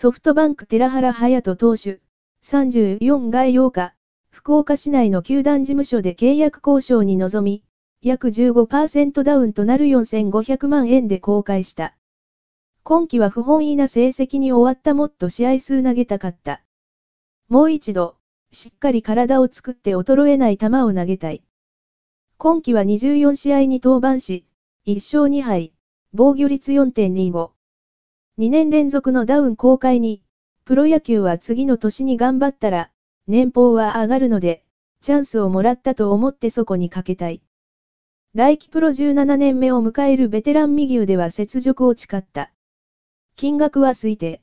ソフトバンク寺原隼人投手、34外8日、福岡市内の球団事務所で契約交渉に臨み、約15%ダウンとなる4500万円で公開した。今季は不本意な成績に終わったもっと試合数投げたかった。もう一度、しっかり体を作って衰えない球を投げたい。今季は24試合に登板し、1勝2敗、防御率4.25。2年連続のダウン公開に、プロ野球は次の年に頑張ったら、年俸は上がるので、チャンスをもらったと思ってそこにかけたい。来季プロ17年目を迎えるベテラン右腕は雪辱を誓った。金額は推定。